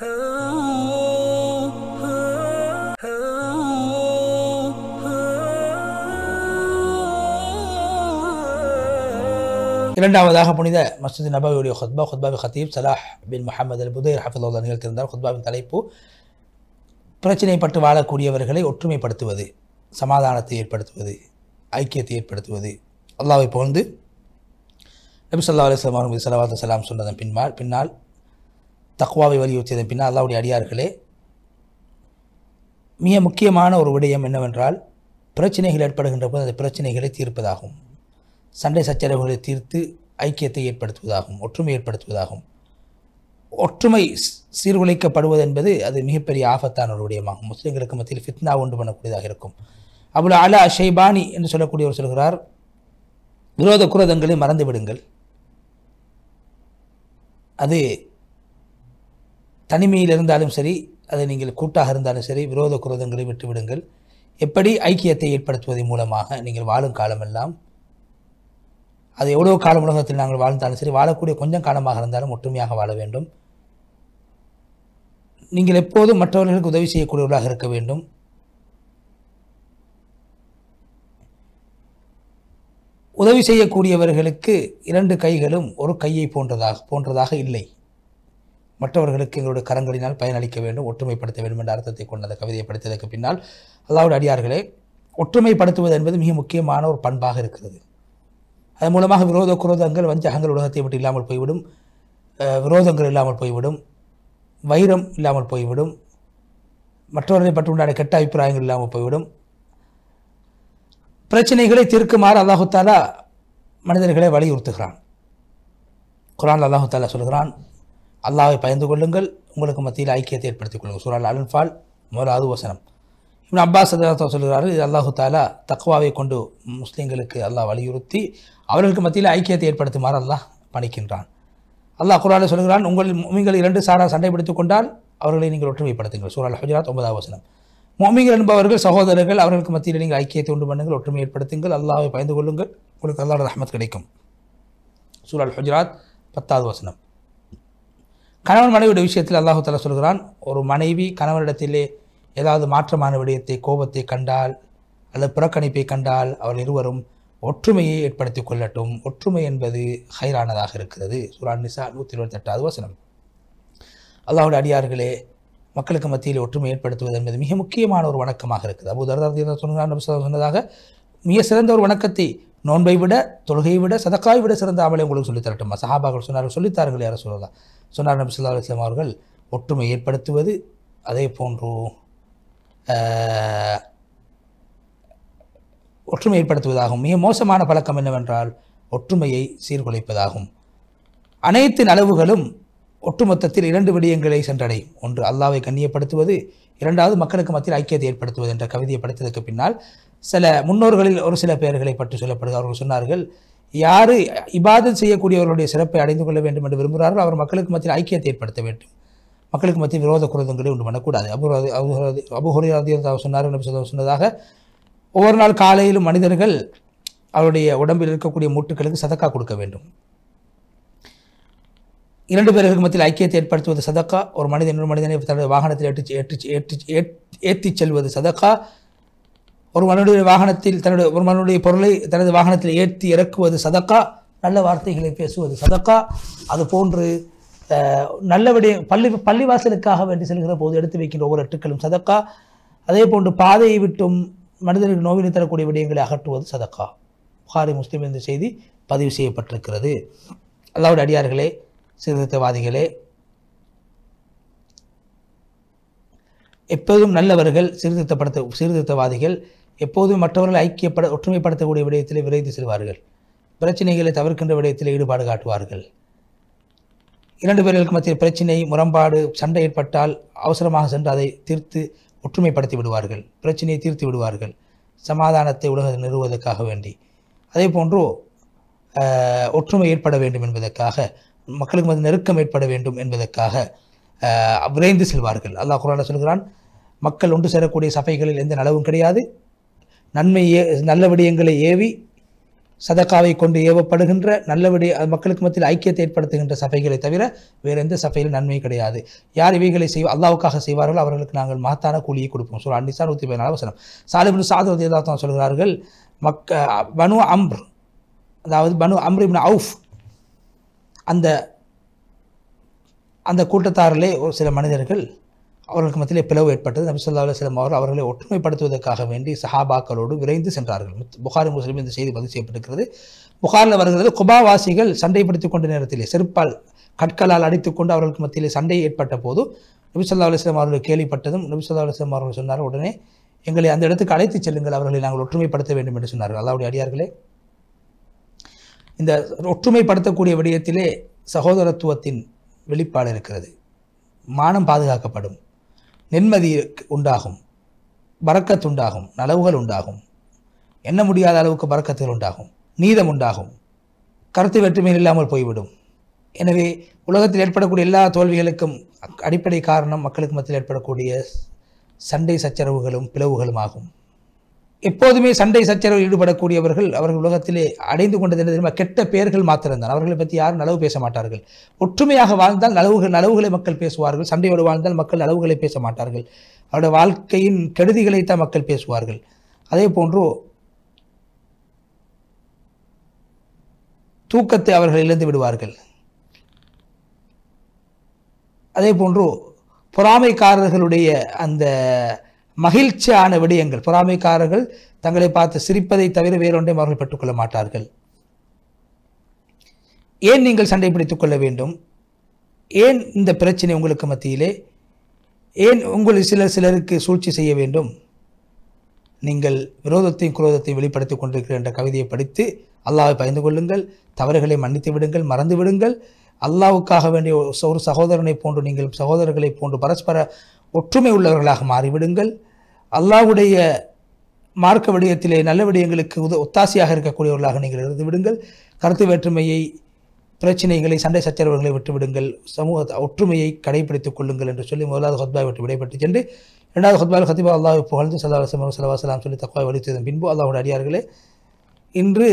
இரண்டாவதாக புனித மசூதி நபாவியுடைய ஹுத்பா ஹுத்பாவி ஹத்தீப் சலாஹ் பின் முகமது அல் புதை ஹஃபிதுல்லா நிகழ்த்திருந்தார் ஹுத்பாவின் தலைப்பு பட்டு வாழக்கூடியவர்களை ஒற்றுமைப்படுத்துவது சமாதானத்தை ஏற்படுத்துவது ஐக்கியத்தை ஏற்படுத்துவது அல்லாவை போந்து நபி சொல்லா அலுவலாம் செலவாத்து சலாம் சொன்னதன் பின்னால் பின்னால் தக்குவாவை வலியுறுத்தியதன் பின்னால் அல்லாவுடைய அடியார்களே மிக முக்கியமான ஒரு விடயம் என்னவென்றால் பிரச்சனைகள் ஏற்படுகின்ற போது அந்த பிரச்சனைகளை தீர்ப்பதாகும் சண்டை சச்சரவுகளை தீர்த்து ஐக்கியத்தை ஏற்படுத்துவதாகும் ஒற்றுமை ஏற்படுத்துவதாகும் ஒற்றுமை சீர்குலைக்கப்படுவது என்பது அது மிகப்பெரிய ஆபத்தான ஒரு விடயமாகும் முஸ்லீம்களுக்கு மத்தியில் ஃபித்னா உண்டு பண்ணக்கூடியதாக இருக்கும் அபுல் அலா ஷைபானி என்று சொல்லக்கூடியவர் சொல்கிறார் விரோத குரோதங்களை மறந்துவிடுங்கள் அது தனிமையில் இருந்தாலும் சரி அது நீங்கள் கூட்டாக இருந்தாலும் சரி விரோத குரோதங்களை விட்டுவிடுங்கள் எப்படி ஐக்கியத்தை ஏற்படுத்துவதன் மூலமாக நீங்கள் வாழும் காலமெல்லாம் அது எவ்வளோ காலம் உலகத்தில் நாங்கள் வாழ்ந்தாலும் சரி வாழக்கூடிய கொஞ்சம் காலமாக இருந்தாலும் ஒற்றுமையாக வாழ வேண்டும் நீங்கள் எப்போதும் மற்றவர்களுக்கு உதவி செய்யக்கூடியவர்களாக இருக்க வேண்டும் உதவி செய்யக்கூடியவர்களுக்கு இரண்டு கைகளும் ஒரு கையை போன்றதாக போன்றதாக இல்லை மற்றவர்களுக்கு எங்களுடைய கரங்களினால் பயனளிக்க வேண்டும் ஒற்றுமைப்படுத்த வேண்டும் என்ற அர்த்தத்தை கொண்ட அந்த கவிதையை படித்ததற்கு பின்னால் அல்லாவுடைய அடியார்களே ஒற்றுமைப்படுத்துவது என்பது மிக முக்கியமான ஒரு பண்பாக இருக்கிறது அதன் மூலமாக விரோத குரோதங்கள் வஞ்சகங்கள் உலகத்தை மட்டும் இல்லாமல் போய்விடும் விரோதங்கள் இல்லாமல் போய்விடும் வைரம் இல்லாமல் போய்விடும் மற்றவர்களை பற்றி உண்டான கெட்ட அபிப்பிராயங்கள் இல்லாமல் போய்விடும் பிரச்சனைகளை தீர்க்குமாறு அல்லாஹுத்தாலா மனிதர்களை வலியுறுத்துகிறான் குரான் அல்லாஹுத்தாலா சொல்கிறான் அல்லாவை பயந்து கொள்ளுங்கள் உங்களுக்கு மத்தியில் ஐக்கியத்தை ஏற்படுத்திக் கொள்ளுங்கள் சூரால் அலுன்பால் முதலாவது வசனம் இவன் அப்பாஸ் சதாத்தா சொல்கிறார்கள் இது அல்லாஹு தாலா தக்குவாவை கொண்டு முஸ்லீம்களுக்கு அல்லாஹ் வலியுறுத்தி அவர்களுக்கு மத்தியில் ஐக்கியத்தை ஏற்படுத்துமாறு அல்லாஹ் பணிக்கின்றான் அல்லாஹ் குரானை சொல்கிறான் உங்கள் நீங்கள் இரண்டு சாரா சண்டை பிடித்துக் கொண்டால் அவர்களை நீங்கள் ஒற்றுமைப்படுத்துங்கள் சூரால் ஹஜராத் ஒன்பதாவது வசனம் மோமிகள் என்பவர்கள் சகோதரர்கள் அவர்களுக்கு மத்தியில் நீங்கள் ஐக்கியத்தை உண்டு பண்ணுங்கள் ஒற்றுமை ஏற்படுத்துங்கள் அல்லாவை பயந்து கொள்ளுங்கள் உங்களுக்கு அல்லாட ரஹமத் கிடைக்கும் சூரால் ஹுஜராத் பத்தாவது வசனம் கணவன் மனைவியுடைய விஷயத்தில் அல்லாஹு தலா சொல்கிறான் ஒரு மனைவி கணவனிடத்திலே ஏதாவது மாற்றமான விடயத்தை கோபத்தை கண்டால் அல்லது புறக்கணிப்பை கண்டால் அவர் இருவரும் ஒற்றுமையை ஏற்படுத்தி கொள்ளட்டும் ஒற்றுமை என்பது ஹைரானதாக இருக்கிறது சுரான் நிசா நூற்றி இருபத்தெட்டாவது வசனம் அல்லாஹுடைய அடியார்களே மக்களுக்கு மத்தியில் ஒற்றுமை ஏற்படுத்துவது என்பது மிக முக்கியமான ஒரு வணக்கமாக இருக்குது அபு தரதார் சொன்னார் சொன்னதாக மிக சிறந்த ஒரு வணக்கத்தை நோன்பை விட தொழுகையை விட சதக்காய் விட சிறந்த அமலை உங்களுக்கு சொல்லித்தரட்டுமா சஹாபாக சொன்னார்கள் சொல்லித்தார்கள் யாரும் சொல்லலாம் சொன்னார் நபி சொல்லா அலுவலாம் அவர்கள் ஒற்றுமை ஏற்படுத்துவது அதே போன்று ஒற்றுமை ஏற்படுத்துவதாகும் மிக மோசமான பழக்கம் என்னவென்றால் ஒற்றுமையை சீர்குலைப்பதாகும் அனைத்து நலவுகளும் ஒட்டுமொத்தத்தில் இரண்டு விடயங்களை சென்றடையும் ஒன்று அல்லாவை கண்ணியப்படுத்துவது இரண்டாவது மக்களுக்கு மத்தியில் ஐக்கியத்தை ஏற்படுத்துவது என்ற கவிதையை படைத்ததற்கு பின்னால் சில முன்னோர்களில் ஒரு சில பெயர்களை பற்றி சொல்லப்படுது அவர்கள் சொன்னார்கள் யார் இபாதம் செய்யக்கூடியவர்களுடைய சிறப்பை அடைந்து கொள்ள வேண்டும் என்று விரும்புகிறார்கள் அவர் மக்களுக்கு மத்தியில் ஐக்கியத்தை ஏற்படுத்த வேண்டும் மக்களுக்கு மத்தியில் விரோத குரோதங்களை உண்டு பண்ணக்கூடாது அபுராதி அபுராதி அபுஹுரியாதியாக சொன்னார்கள் நபி சொன்னதாக ஒவ்வொரு நாள் காலையிலும் மனிதர்கள் அவருடைய உடம்பில் இருக்கக்கூடிய மூட்டுகளுக்கு சதக்கா கொடுக்க வேண்டும் இரண்டு பேருக்கு மத்தியில் ஐக்கியத்தை ஏற்படுத்துவது சதக்கா ஒரு மனிதன் இன்னொரு மனிதனை தன்னுடைய வாகனத்தில் ஏற்றி ஏற்றி ஏற்றி ஏற்றி செல்வது சதக்கா ஒரு மனுடைய வாகனத்தில் தன்னுடைய ஒரு மனுடைய பொருளை தனது வாகனத்தில் ஏற்றி இறக்குவது சதக்கா நல்ல வார்த்தைகளை பேசுவது சதக்கா அது போன்று நல்லபடி பள்ளி பள்ளிவாசலுக்காக வேண்டி செல்கிற போது எடுத்து வைக்கின்ற ஒவ்வொரு எட்டுக்களும் சதக்கா அதே போன்று பாதையை விட்டும் மனிதர்கள் நோவினை தரக்கூடிய விடயங்களை அகற்றுவது சதக்கா புகாரி முஸ்லீம் என்ற செய்தி பதிவு செய்யப்பட்டிருக்கிறது அல்லாவுடைய அடியார்களே சீர்திருத்தவாதிகளே எப்போதும் நல்லவர்கள் சீர்திருத்தப்படுத்த சீர்திருத்தவாதிகள் எப்போதும் மற்றவர்கள் ஐக்கியப்பட ஒற்றுமைப்படுத்தக்கூடிய விடயத்தில் விரைந்து செல்வார்கள் பிரச்சனைகளை தவிர்க்கின்ற விடயத்தில் ஈடுபாடு காட்டுவார்கள் இரண்டு பேர்களுக்கு மத்தியில் பிரச்சனை முரண்பாடு சண்டை ஏற்பட்டால் அவசரமாக சென்று அதை தீர்த்து ஒற்றுமைப்படுத்தி விடுவார்கள் பிரச்சனையை தீர்த்து விடுவார்கள் சமாதானத்தை உலக நிறுவுவதற்காக வேண்டி அதே போன்று ஒற்றுமை ஏற்பட வேண்டும் என்பதற்காக மக்களுக்கு மத்திய நெருக்கம் ஏற்பட வேண்டும் என்பதற்காக விரைந்து செல்வார்கள் அல்லாஹ் குரான சொல்கிறான் மக்கள் ஒன்று சேரக்கூடிய சபைகளில் எந்த நலவும் கிடையாது நன்மை ஏ நல்ல விடயங்களை ஏவி சதக்காவை கொண்டு ஏவப்படுகின்ற நல்ல மக்களுக்கு மத்தியில் ஐக்கியத்தை ஏற்படுத்துகின்ற சபைகளை தவிர வேறு எந்த சபையிலும் நன்மை கிடையாது யார் இவைகளை செய்வோம் அல்லாவுக்காக செய்வார்கள் அவர்களுக்கு நாங்கள் மகத்தான கூலியை கொடுப்போம் சொல்ல சார் நூற்றி பதினாலு வசனம் சாலிபின் சாதவதி தான் சொல்கிறார்கள் மக்க பனு அம்ர் அதாவது பனு அம்ரிபின் அவுஃப் அந்த அந்த கூட்டத்தாரிலே ஒரு சில மனிதர்கள் அவர்களுக்கு மத்தியில் பிளவு ஏற்பட்டது நபி சொல்லா அலுவலம் அவர்கள் அவர்களை ஒற்றுமைப்படுத்துவதற்காக வேண்டி சஹாபாக்களோடு விரைந்து சென்றார்கள் புகாரி முஸ்லீம் இந்த செய்தி பதிவு செய்யப்பட்டிருக்கிறது புகாரில் வருகிறது குபாவாசிகள் சண்டைப்படுத்திக் கொண்ட நேரத்திலே செருப்பால் கற்களால் அடித்துக்கொண்டு அவர்களுக்கு மத்தியிலே சண்டை ஏற்பட்ட போது நபி சொல்லா அலுவலம் அவர்கள் கேள்விப்பட்டதும் நபி சொல்லா அலுவலம் அவர்கள் சொன்னார் உடனே எங்களை அந்த இடத்துக்கு அழைத்து செல்லுங்கள் அவர்களை நாங்கள் ஒற்றுமைப்படுத்த வேண்டும் என்று சொன்னார்கள் அதாவது அடியார்களே இந்த ஒற்றுமைப்படுத்தக்கூடிய விடயத்திலே சகோதரத்துவத்தின் வெளிப்பாடு இருக்கிறது மானம் பாதுகாக்கப்படும் நிம்மதி உண்டாகும் பறக்கத் உண்டாகும் நலவுகள் உண்டாகும் எண்ண முடியாத அளவுக்கு பறக்கத்துகள் உண்டாகும் நீதம் உண்டாகும் கருத்து வெற்றுமையில் இல்லாமல் போய்விடும் எனவே உலகத்தில் ஏற்படக்கூடிய எல்லா தோல்விகளுக்கும் அடிப்படை காரணம் மக்களுக்கு மத்தியில் ஏற்படக்கூடிய சண்டை சச்சரவுகளும் பிளவுகளும் ஆகும் எப்போதுமே சண்டை சச்சரவு ஈடுபடக்கூடியவர்கள் அவர்கள் உலகத்திலே அடைந்து கொண்டது என்ன கெட்ட பெயர்கள் மாத்திரம்தான் அவர்களை பற்றி யாரும் நலவு பேச மாட்டார்கள் ஒற்றுமையாக வாழ்ந்தால் நலவுகள் நலவுகளை மக்கள் பேசுவார்கள் சண்டையோடு வாழ்ந்தால் மக்கள் நலவுகளை பேச மாட்டார்கள் அவருடைய வாழ்க்கையின் கெடுதிகளை தான் மக்கள் பேசுவார்கள் அதே போன்று தூக்கத்தை அவர்கள் இழந்து விடுவார்கள் அதே போன்று பொறாமைக்காரர்களுடைய அந்த மகிழ்ச்சியான விடயங்கள் பொறாமைக்காரர்கள் தங்களை பார்த்து சிரிப்பதை தவிர வேறொன்றையும் அவர்கள் பெற்றுக்கொள்ள மாட்டார்கள் ஏன் நீங்கள் சண்டை பிடித்துக் கொள்ள வேண்டும் ஏன் இந்த பிரச்சனை உங்களுக்கு மத்தியிலே ஏன் உங்கள் சிலர் சிலருக்கு சூழ்ச்சி செய்ய வேண்டும் நீங்கள் விரோதத்தையும் குரோதத்தையும் வெளிப்படுத்தி கொண்டிருக்கிற என்ற கவிதையை படித்து அல்லாவை பயந்து கொள்ளுங்கள் தவறுகளை மன்னித்து விடுங்கள் மறந்து விடுங்கள் அல்லாவுக்காக வேண்டிய ஒரு சகோதரனை போன்று நீங்கள் சகோதரர்களை போன்று பரஸ்பர ஒற்றுமை உள்ளவர்களாக மாறிவிடுங்கள் அல்லாவுடைய மார்க்க விடயத்திலே நல்ல விடயங்களுக்கு உத ஒத்தாசையாக இருக்கக்கூடியவர்களாக நீங்கள் இருந்து விடுங்கள் கருத்து வேற்றுமையை பிரச்சனைகளை சண்டை சச்சரவுகளை விட்டுவிடுங்கள் சமூக ஒற்றுமையை கடைபிடித்துக் கொள்ளுங்கள் என்று சொல்லி முதலாவது ஹத்பாய் விட்டு விடைபெற்று சென்று இரண்டாவது ஹத்பாயில் ஹத்திபா அல்லாஹ் புகழ்ந்து சல்லா சலவாசலாம் சொல்லி தக்குவாய் வலித்ததன் பின்பு அல்லாஹோட அடியார்களே இன்று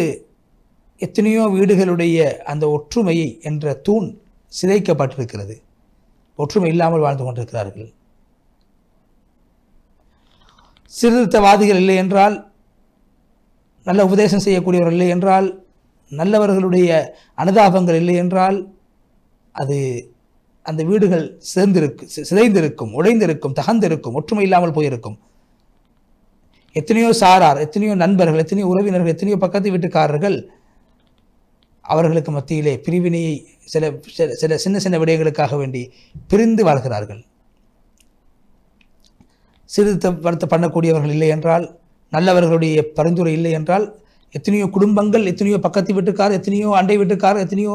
எத்தனையோ வீடுகளுடைய அந்த ஒற்றுமையை என்ற தூண் சிதைக்கப்பட்டிருக்கிறது ஒற்றுமை இல்லாமல் வாழ்ந்து கொண்டிருக்கிறார்கள் சீர்திருத்தவாதிகள் இல்லை என்றால் நல்ல உபதேசம் செய்யக்கூடியவர் இல்லை என்றால் நல்லவர்களுடைய அனுதாபங்கள் இல்லை என்றால் அது அந்த வீடுகள் சேர்ந்திருக்கு சிதைந்திருக்கும் உடைந்திருக்கும் தகந்திருக்கும் ஒற்றுமை இல்லாமல் போயிருக்கும் எத்தனையோ சாரார் எத்தனையோ நண்பர்கள் எத்தனையோ உறவினர்கள் எத்தனையோ பக்கத்து வீட்டுக்காரர்கள் அவர்களுக்கு மத்தியிலே பிரிவினையை சில சில சின்ன சின்ன விடயங்களுக்காக வேண்டி பிரிந்து வாழ்கிறார்கள் சிறிது வருத்த பண்ணக்கூடியவர்கள் இல்லை என்றால் நல்லவர்களுடைய பரிந்துரை இல்லை என்றால் எத்தனையோ குடும்பங்கள் எத்தனையோ பக்கத்து வீட்டுக்கார் எத்தனையோ அண்டை வீட்டுக்கார் எத்தனையோ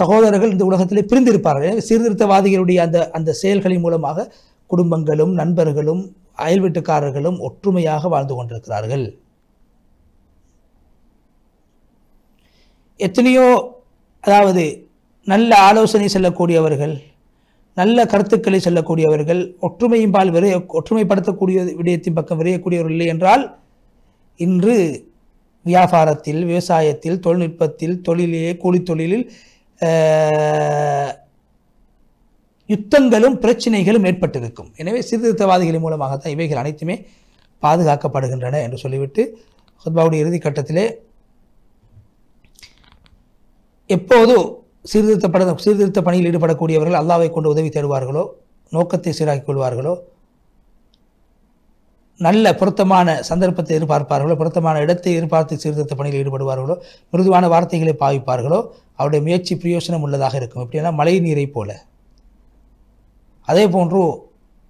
சகோதரர்கள் இந்த உலகத்திலே பிரிந்திருப்பார்கள் சீர்திருத்தவாதிகளுடைய அந்த அந்த செயல்களின் மூலமாக குடும்பங்களும் நண்பர்களும் அயல் வீட்டுக்காரர்களும் ஒற்றுமையாக வாழ்ந்து கொண்டிருக்கிறார்கள் எத்தனையோ அதாவது நல்ல ஆலோசனை செல்லக்கூடியவர்கள் நல்ல கருத்துக்களை சொல்லக்கூடியவர்கள் பால் விரைய ஒற்றுமைப்படுத்தக்கூடிய விடயத்தின் பக்கம் விரையக்கூடியவர்கள் இல்லை என்றால் இன்று வியாபாரத்தில் விவசாயத்தில் தொழில்நுட்பத்தில் தொழிலே கூலித்தொழிலில் யுத்தங்களும் பிரச்சனைகளும் ஏற்பட்டிருக்கும் எனவே சீர்திருத்தவாதிகளின் மூலமாகத்தான் இவைகள் அனைத்துமே பாதுகாக்கப்படுகின்றன என்று சொல்லிவிட்டு ஹுத்பாவுடைய கட்டத்திலே எப்போதும் சீர்திருத்தப்பட சீர்திருத்த பணியில் ஈடுபடக்கூடியவர்கள் அல்லாவை கொண்டு உதவி தேடுவார்களோ நோக்கத்தை சீராக்கிக் கொள்வார்களோ நல்ல பொருத்தமான சந்தர்ப்பத்தை எதிர்பார்ப்பார்களோ பொருத்தமான இடத்தை எதிர்பார்த்து சீர்திருத்த பணியில் ஈடுபடுவார்களோ மிருதுவான வார்த்தைகளை பாவிப்பார்களோ அவருடைய முயற்சி பிரயோசனம் உள்ளதாக இருக்கும் எப்படின்னா மழை நீரை போல அதே போன்று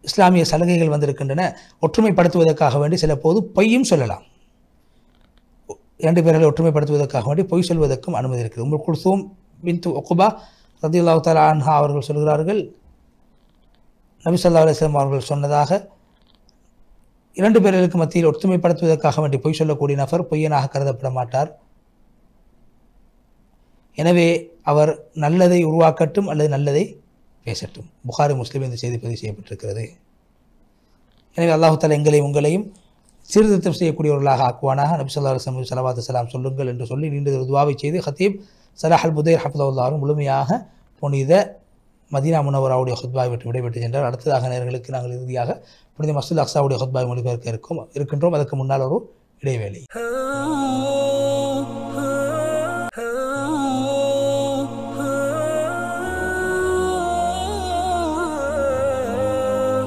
இஸ்லாமிய சலுகைகள் வந்திருக்கின்றன ஒற்றுமைப்படுத்துவதற்காக வேண்டி சில போது பொய்யும் சொல்லலாம் இரண்டு பேர்களை ஒற்றுமைப்படுத்துவதற்காக வேண்டி பொய் சொல்வதற்கும் அனுமதி இருக்குது உங்கள் குழுத்தும் பின்து ஒக்குபா ரதி அல்லா தாலா அன்ஹா அவர்கள் சொல்கிறார்கள் நபிசல்லா அலிஸ்லாம் அவர்கள் சொன்னதாக இரண்டு பேர்களுக்கு மத்தியில் ஒற்றுமைப்படுத்துவதற்காக வேண்டி பொய் சொல்லக்கூடிய நபர் பொய்யனாக கருதப்பட மாட்டார் எனவே அவர் நல்லதை உருவாக்கட்டும் அல்லது நல்லதை பேசட்டும் புகாரி முஸ்லீம் இந்த செய்தி பதிவு செய்யப்பட்டிருக்கிறது எனவே அல்லாஹால எங்களையும் உங்களையும் சீர்திருத்தம் செய்யக்கூடியவர்களாக ஆக்குவானாக நபிசல்லா அலுவலம் சலவாத் சலாம் சொல்லுங்கள் என்று சொல்லி நீண்டு துவாவை செய்து ஹத்தீப் சலாஹ் அல் புதைர் ஹப்தவுல்லாரும் முழுமையாக புனித மதீனா முனவராவுடைய ஹுத்பாய் விட்டு விடைபெற்று சென்றார் அடுத்ததாக நேர்களுக்கு நாங்கள் இறுதியாக புனித மசூல் அக்சாவுடைய ஹுத்பாய் மொழிபெயர்க்க இருக்கும் இருக்கின்றோம் அதற்கு முன்னால் ஒரு இடைவேளை